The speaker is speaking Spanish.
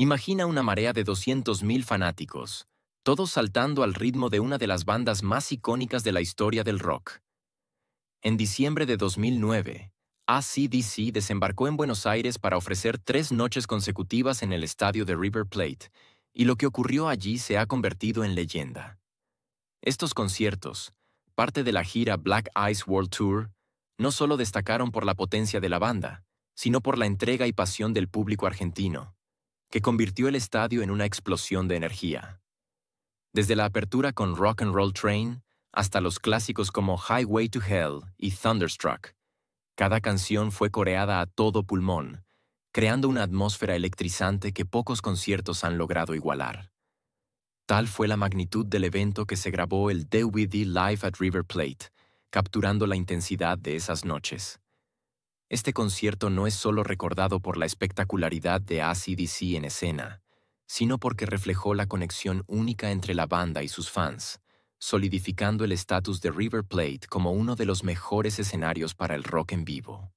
Imagina una marea de 200.000 fanáticos, todos saltando al ritmo de una de las bandas más icónicas de la historia del rock. En diciembre de 2009, ACDC desembarcó en Buenos Aires para ofrecer tres noches consecutivas en el estadio de River Plate, y lo que ocurrió allí se ha convertido en leyenda. Estos conciertos, parte de la gira Black Ice World Tour, no solo destacaron por la potencia de la banda, sino por la entrega y pasión del público argentino que convirtió el estadio en una explosión de energía. Desde la apertura con Rock and Roll Train hasta los clásicos como Highway to Hell y Thunderstruck, cada canción fue coreada a todo pulmón, creando una atmósfera electrizante que pocos conciertos han logrado igualar. Tal fue la magnitud del evento que se grabó el DVD Live at River Plate, capturando la intensidad de esas noches. Este concierto no es solo recordado por la espectacularidad de ACDC en escena, sino porque reflejó la conexión única entre la banda y sus fans, solidificando el estatus de River Plate como uno de los mejores escenarios para el rock en vivo.